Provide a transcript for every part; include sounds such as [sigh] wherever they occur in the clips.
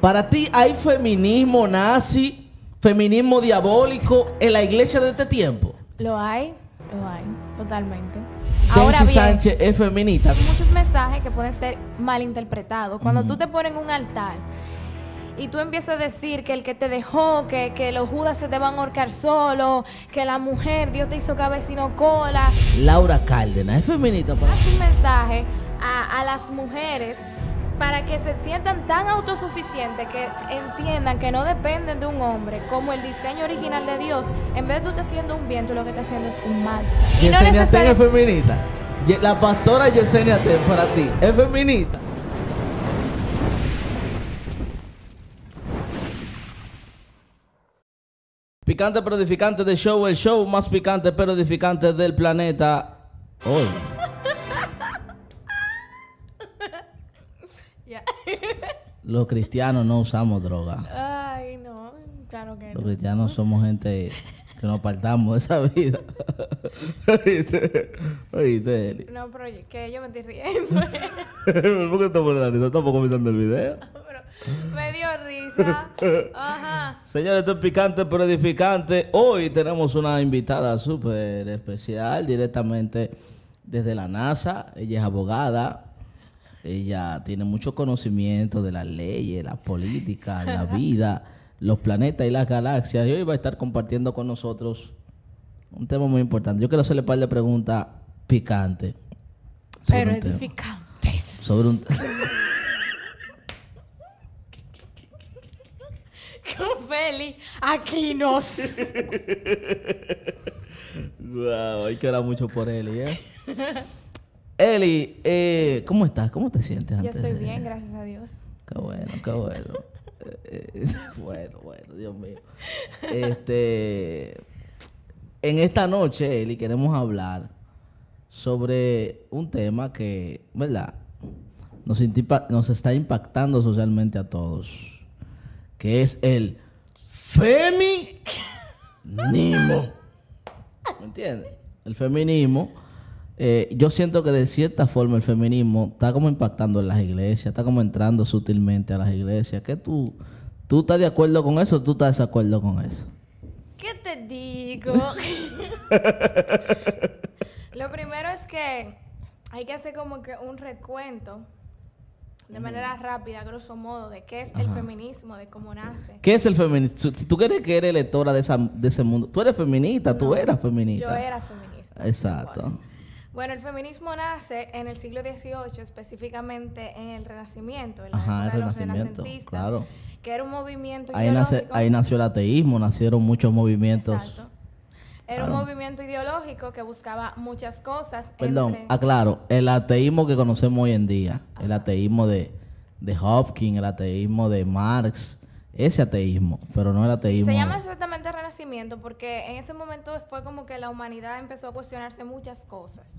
Para ti hay feminismo nazi, feminismo diabólico en la iglesia de este tiempo. Lo hay, lo hay, totalmente. Ahora Sánchez es feminista. Hay muchos mensajes que pueden ser malinterpretados. Cuando tú te pones en un altar y tú empiezas a decir que el que te dejó, que, los judas se te van a ahorcar solo, que la mujer, Dios te hizo cabecino cola. Laura Cárdenas es feminista. Para... un mensaje a las mujeres para que se sientan tan autosuficientes que entiendan que no dependen de un hombre, como el diseño original de Dios, en vez de tú te haciendo un bien, tú lo que estás haciendo es un mal. Y Yesenia no es feminista. La pastora Yesenia para ti es feminista. Picante pero edificante de show, el show más picante pero edificante del planeta hoy. Los cristianos no usamos droga. Ay, no, claro que no. Los cristianos somos gente que nos apartamos de esa vida. [laughs] ¿Oíste? ¿Oíste, No, pero que yo me estoy riendo. [laughs] ¿Por qué estamos en la risa? Estamos comenzando el video. [laughs] me dio risa. Ajá. Señores, esto es picante pero edificante. Hoy tenemos una invitada súper especial directamente desde la NASA. Ella es abogada, ella tiene mucho conocimiento de las leyes, eh, la política, la [laughs] vida, los planetas y las galaxias. Y hoy va a estar compartiendo con nosotros un tema muy importante. Yo quiero hacerle un par de preguntas picantes. Pero edificantes. Sobre un. Con [laughs] Feli, aquí nos. [laughs] wow, hay que mucho por él, ¿eh? Eli, eh, ¿cómo estás? ¿Cómo te sientes? Yo estoy bien, gracias a Dios. Qué bueno, qué bueno. [laughs] Eh, eh, [laughs] bueno, bueno, Dios mío. Este, en esta noche, Eli, queremos hablar sobre un tema que, ¿verdad? Nos, nos está impactando socialmente a todos, que es el feminismo. ¿Me entiendes? El feminismo eh, yo siento que de cierta forma el feminismo está como impactando en las iglesias, está como entrando sutilmente a las iglesias. ¿Qué tú, tú estás de acuerdo con eso o tú estás de acuerdo con eso? ¿Qué te digo? [laughs] Lo primero es que hay que hacer como que un recuento de manera rápida, grosso modo, de qué es el feminismo, de cómo nace. ¿Qué es el feminismo? Si tú crees que eres electora de, esa, de ese mundo, tú eres feminista, tú eras feminista. Yo era feminista. Exacto. Bueno, el feminismo nace en el siglo XVIII, específicamente en el Renacimiento, en la época de los renacentistas, claro. que era un movimiento ahí ideológico. ahí nació el ateísmo, nacieron muchos movimientos. Exacto. Era un movimiento ideológico que buscaba muchas cosas. Perdón, aclaro, el ateísmo que conocemos hoy en día, el ateísmo de, de Hopkins, el ateísmo de Marx, ese ateísmo, pero no el ateísmo porque en ese momento fue como que la humanidad empezó a cuestionarse muchas cosas.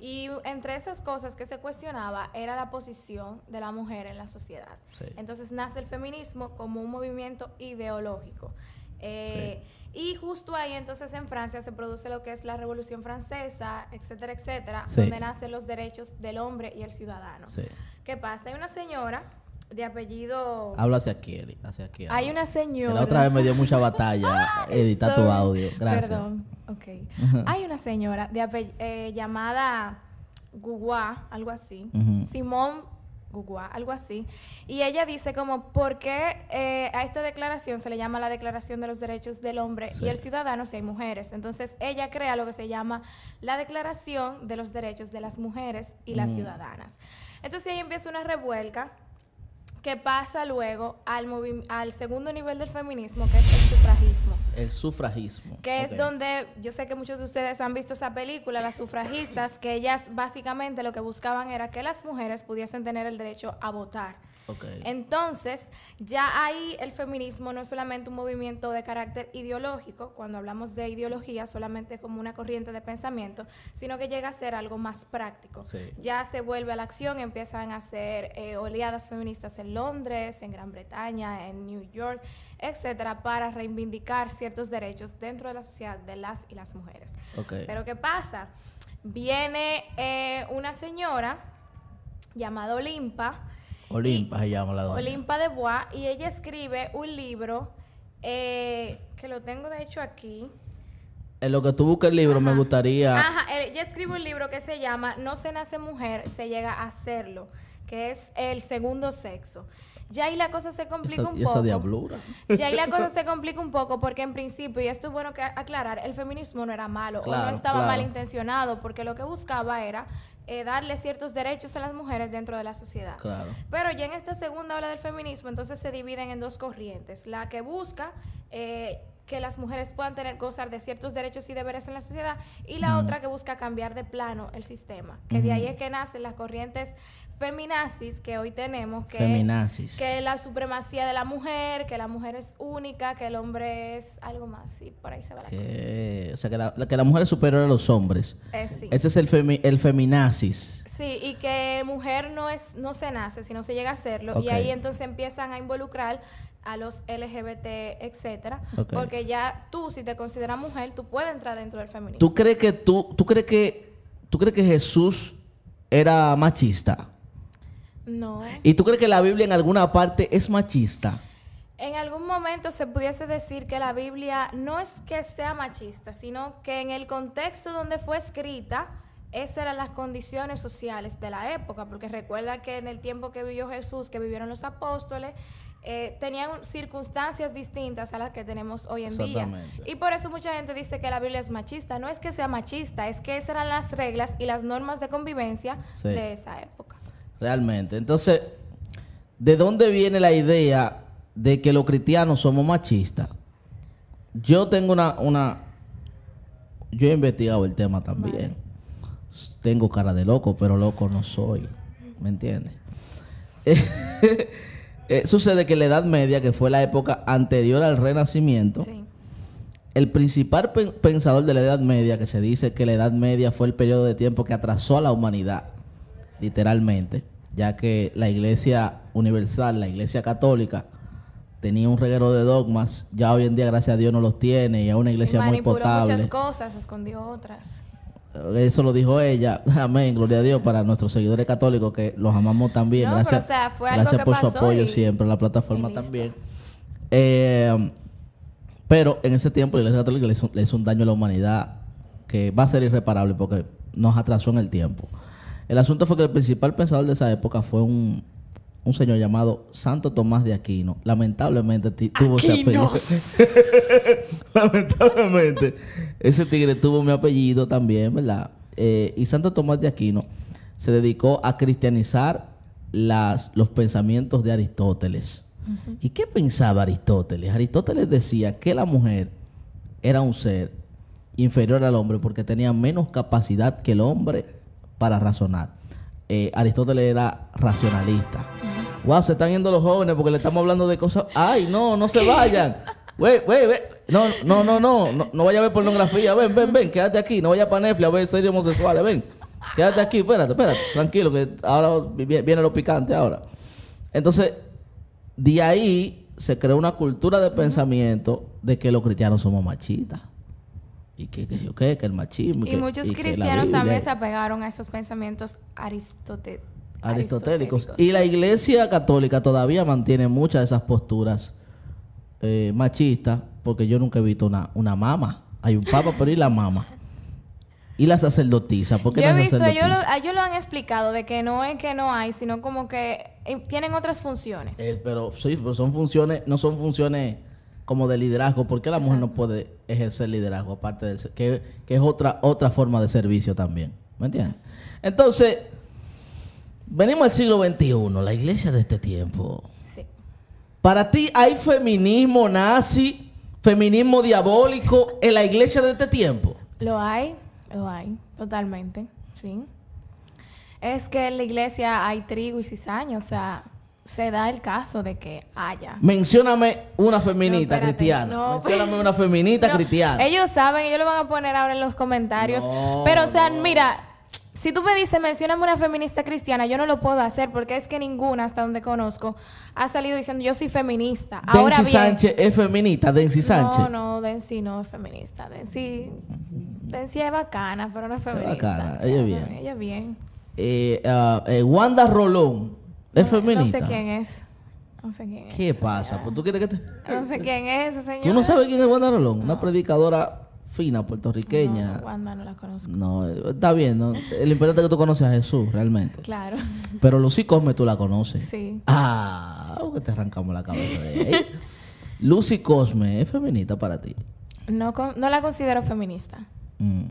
Y entre esas cosas que se cuestionaba era la posición de la mujer en la sociedad. Entonces nace el feminismo como un movimiento ideológico. Eh, y justo ahí entonces en Francia se produce lo que es la Revolución Francesa, etcétera, etcétera, donde nacen los derechos del hombre y el ciudadano. ¿Qué pasa? Hay una señora de apellido. Habla hacia aquí, hacia aquí. Hay una señora. la otra vez me dio mucha batalla [laughs] ah, Edita tu audio. Gracias. Perdón. Ok. Hay una señora eh, llamada Guguá, algo así. Simón Guguá, algo así. Y ella dice como, ¿por qué eh, a esta declaración se le llama la Declaración de los Derechos del Hombre y el Ciudadano si hay mujeres? Entonces ella crea lo que se llama la Declaración de los Derechos de las Mujeres y las mm. Ciudadanas. Entonces ahí empieza una revuelca que pasa luego al, al segundo nivel del feminismo, que es el sufragismo. El sufragismo. Que es donde yo sé que muchos de ustedes han visto esa película, las sufragistas, que ellas básicamente lo que buscaban era que las mujeres pudiesen tener el derecho a votar. Entonces, ya ahí el feminismo no es solamente un movimiento de carácter ideológico, cuando hablamos de ideología solamente como una corriente de pensamiento, sino que llega a ser algo más práctico. Ya se vuelve a la acción, empiezan a hacer eh, oleadas feministas en Londres, en Gran Bretaña, en New York, etcétera, para reivindicar ciertos derechos dentro de la sociedad de las y las mujeres. Pero ¿qué pasa? Viene eh, una señora llamada Olimpa, Olimpa se llama la doña. Olimpa de Bois. Y ella escribe un libro eh, que lo tengo de hecho aquí. En lo que tú buscas el libro, me gustaría. Ajá, ella escribe un libro que se llama No se nace mujer, se llega a serlo que es el segundo sexo. Ya ahí la cosa se complica un poco. Esa diablura. Ya ahí la cosa se complica un poco porque en principio, y esto es bueno que aclarar, el feminismo no era malo o no estaba mal intencionado, porque lo que buscaba era eh, darle ciertos derechos a las mujeres dentro de la sociedad. Claro. Pero ya en esta segunda ola del feminismo entonces se dividen en dos corrientes. La que busca... Eh, que las mujeres puedan tener gozar de ciertos derechos y deberes en la sociedad y la otra que busca cambiar de plano el sistema, que de ahí es que nacen las corrientes feminazis que hoy tenemos, que, feminazis. que la supremacía de la mujer, que la mujer es única, que el hombre es algo más, y por ahí se va la que, cosa. O sea, que la, mujer es superior a los hombres. Eh, Ese es el, el feminazis. Sí, y que mujer no, es, no se nace, sino se llega a hacerlo, y ahí entonces empiezan a involucrar a los LGBT, etcétera, porque ya tú si te consideras mujer, tú puedes entrar dentro del feminismo. ¿Tú crees que tú tú crees que tú crees que Jesús era machista? No. ¿Y tú crees que la Biblia en alguna parte es machista? En algún momento se pudiese decir que la Biblia no es que sea machista, sino que en el contexto donde fue escrita, esas eran las condiciones sociales de la época, porque recuerda que en el tiempo que vivió Jesús, que vivieron los apóstoles, eh, tenían circunstancias distintas a las que tenemos hoy en día. Y por eso mucha gente dice que la Biblia es machista. No es que sea machista, es que esas eran las reglas y las normas de convivencia de esa época. Realmente. Entonces, ¿de dónde viene la idea de que los cristianos somos machistas? Yo tengo una, una... Yo he investigado el tema también. Tengo cara de loco, pero loco no soy. ¿Me entiendes? [laughs] Eh, sucede que la Edad Media, que fue la época anterior al Renacimiento, el principal pensador de la Edad Media, que se dice que la Edad Media fue el periodo de tiempo que atrasó a la humanidad, literalmente, ya que la Iglesia Universal, la Iglesia Católica, tenía un reguero de dogmas, ya hoy en día gracias a Dios no los tiene y es una iglesia muy potable. muchas cosas, escondió otras. Eso lo dijo ella. [laughs] Amén, gloria a Dios para nuestros seguidores católicos que los amamos también. gracias gracias por su apoyo siempre, la plataforma también. Eh, pero en ese tiempo la Iglesia Católica le hizo, un daño a la humanidad que va a ser irreparable porque nos atrasó en el tiempo. El asunto fue que el principal pensador de esa época fue un, un señor llamado Santo Tomás de Aquino. Lamentablemente tuvo ese apellido. [laughs] [laughs] Lamentablemente. Ese tigre tuvo mi apellido también, ¿verdad? Eh, y Santo Tomás de Aquino se dedicó a cristianizar las, los pensamientos de Aristóteles. ¿Y qué pensaba Aristóteles? Aristóteles decía que la mujer era un ser inferior al hombre porque tenía menos capacidad que el hombre para razonar. Eh, Aristóteles era racionalista. Wow, se están yendo los jóvenes porque le estamos hablando de cosas. ¡Ay, no, no se [laughs] vayan! Güey, güey, güey. No, no, no, no, no. No vaya a ver pornografía. Ven, ven, ven. Quédate aquí. No vaya para Netflix a ver series homosexuales. Ven. Quédate aquí. Espérate, espérate. Tranquilo, que ahora viene lo picante ahora. Entonces, de ahí se creó una cultura de pensamiento de que los cristianos somos machistas. Y que, que, que, el machismo. Y, muchos cristianos también se apegaron a esos pensamientos aristotélicos. Aristotélicos. Y la iglesia católica todavía mantiene muchas de esas posturas eh, machista, porque yo nunca he visto una, una mama. Hay un papa, pero ¿y la mama? ¿Y la sacerdotisa? porque yo he visto, ellos lo, han explicado, de que no es que no hay, sino como que eh, tienen otras funciones. Eh, pero sí, pero son funciones, no son funciones como de liderazgo. porque la mujer no puede ejercer liderazgo? Aparte de Que, que es otra, otra forma de servicio también. ¿Me entiendes? Entonces, venimos al siglo XXI, la iglesia de este tiempo para ti, ¿hay feminismo nazi, feminismo diabólico en la iglesia de este tiempo? Lo hay, lo hay, totalmente, sí. Es que en la iglesia hay trigo y cizaña, o sea, se da el caso de que haya. Mencióname una feminita cristiana. Mencióname una feminita [laughs] cristiana. Ellos saben, ellos lo van a poner ahora en los comentarios. pero, o sea, mira, si tú me dices, mencioname una feminista cristiana, yo no lo puedo hacer porque es que ninguna, hasta donde conozco, ha salido diciendo yo soy feminista. Ahora Sánchez es feminista, Denzi Sánchez. No, no, Densi no es feminista. Densi Denzi es bacana, pero no es feminista. Es bacana, ella bien. Ella bien. Eh, ah, eh, Wanda Rolón es feminista. No sé quién es. No sé quién es. ¿Qué pasa? ¿Pues tú quieres que te.? No sé quién es esa señora. ¿Tú no sabes quién es Wanda Rolón? Una predicadora fina puertorriqueña. No, no la conozco. No, está bien. ¿no? El importante es que tú conoces a Jesús, realmente. Claro. Pero Lucy Cosme tú la conoces. Sí. Ah, que te arrancamos la cabeza de ahí. Lucy Cosme, ¿es feminista para ti? No, no la considero feminista. Mm.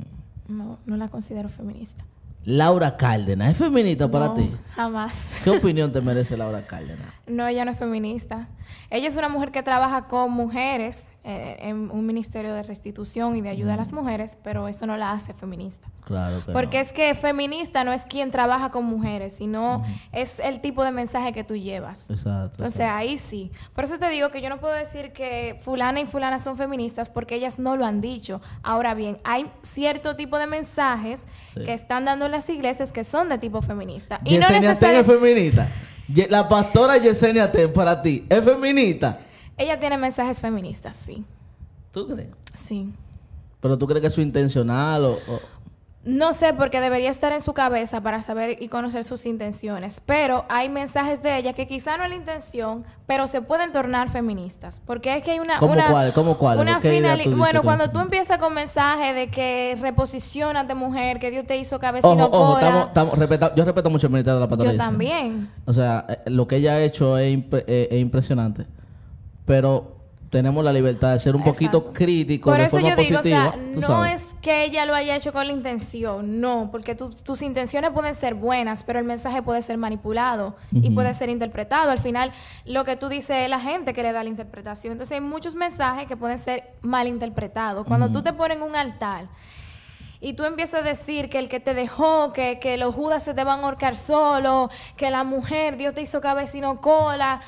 No, no la considero feminista. Laura Cárdenas. ¿Es feminista para ti? Jamás. [laughs] ¿Qué opinión te merece Laura Cárdenas? No, ella no es feminista. Ella es una mujer que trabaja con mujeres eh, en un ministerio de restitución y de ayuda a las mm. mujeres, pero eso no la hace feminista. Claro. Porque es que feminista no es quien trabaja con mujeres, sino es el tipo de mensaje que tú llevas. Exacto. Entonces ahí sí. Por eso te digo que yo no puedo decir que fulana y fulana son feministas porque ellas no lo han dicho. Ahora bien, hay cierto tipo de mensajes que están dando iglesias que son de tipo feminista. Y Yesenia no es feminista. La pastora Yesenia Ten, para ti, ¿es feminista? Ella tiene mensajes feministas, sí. ¿Tú crees? Sí. ¿Pero tú crees que es intencional o... No sé, porque debería estar en su cabeza para saber y conocer sus intenciones. Pero hay mensajes de ella que quizá no es la intención, pero se pueden tornar feministas. Porque es que hay una. ¿Cómo cuál? Bueno, cuando tú, empiezas con mensajes de que reposicionas de mujer, que Dios te hizo cabeza ojo, ojo, Yo respeto mucho el militar de la Yo también. O sea, eh, lo que ella ha hecho es eh, impresionante. Pero tenemos la libertad de ser un poquito críticos Por eso yo digo, o sea, no es que ella lo haya hecho con la intención, no, porque tus intenciones pueden ser buenas, pero el mensaje puede ser manipulado y puede ser interpretado. Al final, lo que tú dices es la gente que le da la interpretación. Entonces, hay muchos mensajes que pueden ser malinterpretados. Cuando tú te pones en un altar y tú empiezas a decir que el que te dejó, que, los judas se te van a ahorcar solo, que la mujer, Dios te hizo cabecino cola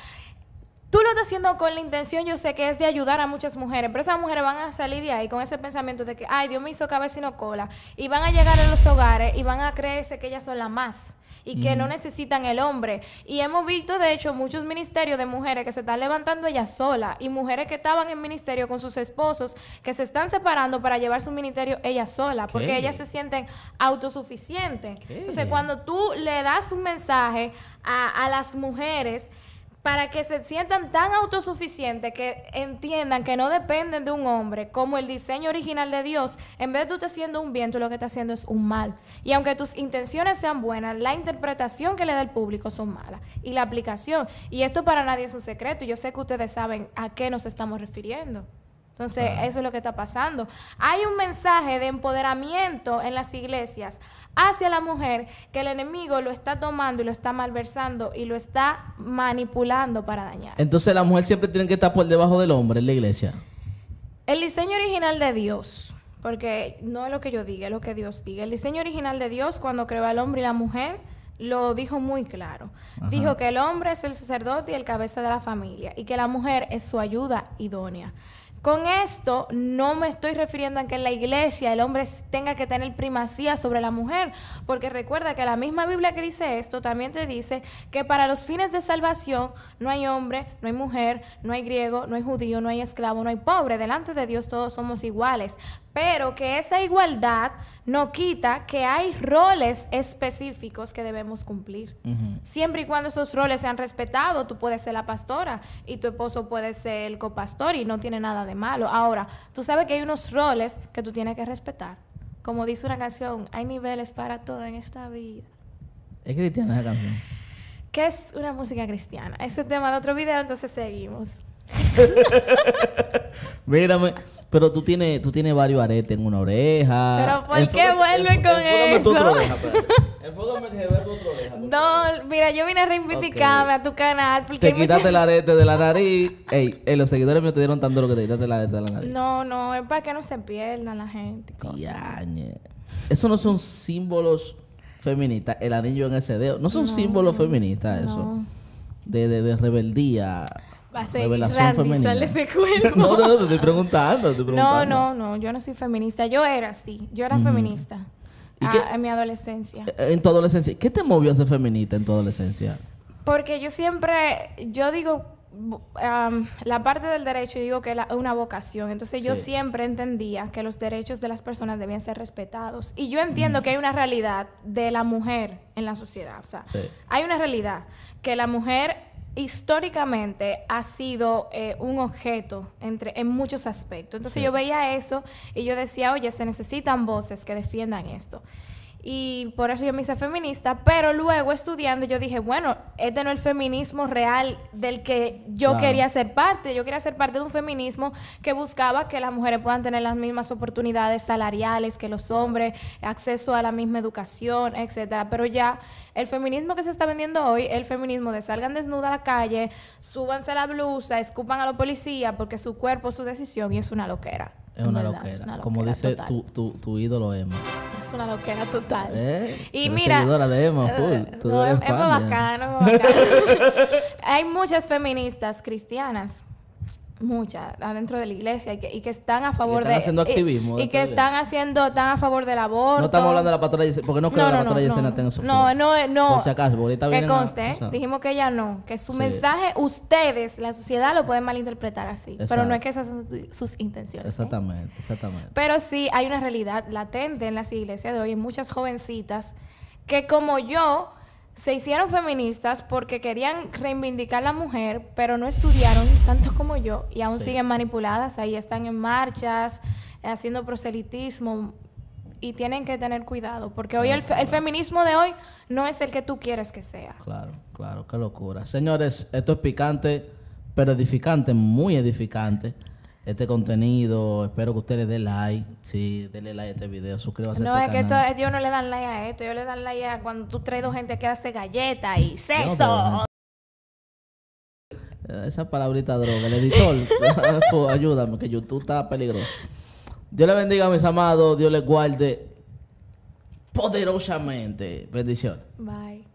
Tú lo estás haciendo con la intención, yo sé que es de ayudar a muchas mujeres, pero esas mujeres van a salir de ahí con ese pensamiento de que, ay, Dios me hizo cabeza y no cola, y van a llegar a los hogares y van a creerse que ellas son las más y que no necesitan el hombre. Y hemos visto, de hecho, muchos ministerios de mujeres que se están levantando ellas solas y mujeres que estaban en ministerio con sus esposos que se están separando para llevar su ministerio ellas solas, porque ellas se sienten autosuficientes. Entonces, cuando tú le das un mensaje a, a las mujeres, para que se sientan tan autosuficientes que entiendan que no dependen de un hombre como el diseño original de Dios, en vez de tú te haciendo un bien, tú lo que estás haciendo es un mal. Y aunque tus intenciones sean buenas, la interpretación que le da el público son malas y la aplicación. Y esto para nadie es un secreto, yo sé que ustedes saben a qué nos estamos refiriendo. Entonces, eso es lo que está pasando. Hay un mensaje de empoderamiento en las iglesias hacia la mujer que el enemigo lo está tomando y lo está malversando y lo está manipulando para dañar. Entonces, la mujer siempre tiene que estar por debajo del hombre en la iglesia. El diseño original de Dios, porque no es lo que yo diga, es lo que Dios diga. El diseño original de Dios cuando creó al hombre y la mujer lo dijo muy claro. Dijo que el hombre es el sacerdote y el cabeza de la familia y que la mujer es su ayuda idónea. Con esto no me estoy refiriendo a que en la iglesia el hombre tenga que tener primacía sobre la mujer, porque recuerda que la misma Biblia que dice esto también te dice que para los fines de salvación no hay hombre, no hay mujer, no hay griego, no hay judío, no hay esclavo, no hay pobre. Delante de Dios todos somos iguales. Pero que esa igualdad no quita que hay roles específicos que debemos cumplir. Siempre y cuando esos roles sean respetados, tú puedes ser la pastora y tu esposo puede ser el copastor y no tiene nada de malo. Ahora, tú sabes que hay unos roles que tú tienes que respetar. Como dice una canción, hay niveles para todo en esta vida. Es cristiana esa canción. ¿Qué es una música cristiana? Ese tema de otro video, entonces seguimos. [laughs] Mírame. Pero tú tienes, tú tienes varios aretes en una oreja. Pero ¿por qué vuelve con eso? [laughs] Otra oreja, No, mira, yo vine a reivindicarme a tu canal. Porque te quitaste el arete de la nariz. Ey, eh, los seguidores me te dieron tan duro que te quitaste el arete de la nariz. No, no, es para que no se pierdan la gente. Ya, Eso no son símbolos feministas. El anillo en ese dedo. No son símbolos feministas, eso. de, de rebeldía. Va a ser Randy ese cuerpo. [laughs] no, no, te estoy preguntando, No, no, no, yo no soy feminista. Yo era así, yo era feminista. Ah, en mi adolescencia. Eh, en tu adolescencia. ¿Qué te movió a ser feminista en tu adolescencia? Porque yo siempre, yo digo, la parte del derecho, digo que es una vocación. Entonces yo siempre entendía que los derechos de las personas debían ser respetados. Y yo entiendo que hay una realidad de la mujer en la sociedad. O sea, hay una realidad que la mujer históricamente ha sido eh, un objeto entre, en muchos aspectos. Entonces yo veía eso y yo decía, oye, se necesitan voces que defiendan esto y por eso yo me hice feminista, pero luego estudiando yo dije, bueno, este no es el feminismo real del que yo quería ser parte, yo quería ser parte de un feminismo que buscaba que las mujeres puedan tener las mismas oportunidades salariales que los hombres, acceso a la misma educación, etcétera, pero ya el feminismo que se está vendiendo hoy, el feminismo de salgan desnuda a la calle, súbanse la blusa, escupan a los policías porque su cuerpo es su decisión y es una loquera. Es una, loquera. Como dice tu, tu, tu, ídolo Emma. Es una loquera total. ¿Eh? Y mira. Seguidora de Emma, eh, full. No, Emma bacano, bacano. [laughs] Hay muchas feministas cristianas muchas adentro de la iglesia y que, y que están a favor de y, que están haciendo están a favor del aborto no estamos hablando de la pastora porque no creo que la pastora no, no, tenga su no no eh, no que conste dijimos que ella no que su mensaje ustedes la sociedad lo pueden malinterpretar así pero no es que esas son sus, intenciones ¿eh? exactamente exactamente pero sí hay una realidad latente en las iglesias de hoy en muchas jovencitas que como yo se hicieron feministas porque querían reivindicar a la mujer, pero no estudiaron tanto como yo y aún siguen manipuladas, ahí están en marchas, haciendo proselitismo y tienen que tener cuidado, porque hoy el, el, feminismo de hoy no es el que tú quieres que sea. Claro, claro, qué locura. Señores, esto es picante, pero edificante, muy edificante este contenido. Espero que ustedes den like. Sí, denle like a este video. Suscríbanse no, este es que esto, ellos no le dan like a esto. Ellos le dan like a cuando tú traes dos gente que hace galletas y sexo. Eh, esa palabrita droga. El editor, [laughs] ayúdame, que YouTube está peligroso. Dios le bendiga mis amados. Dios les guarde poderosamente. Bendición. Bye.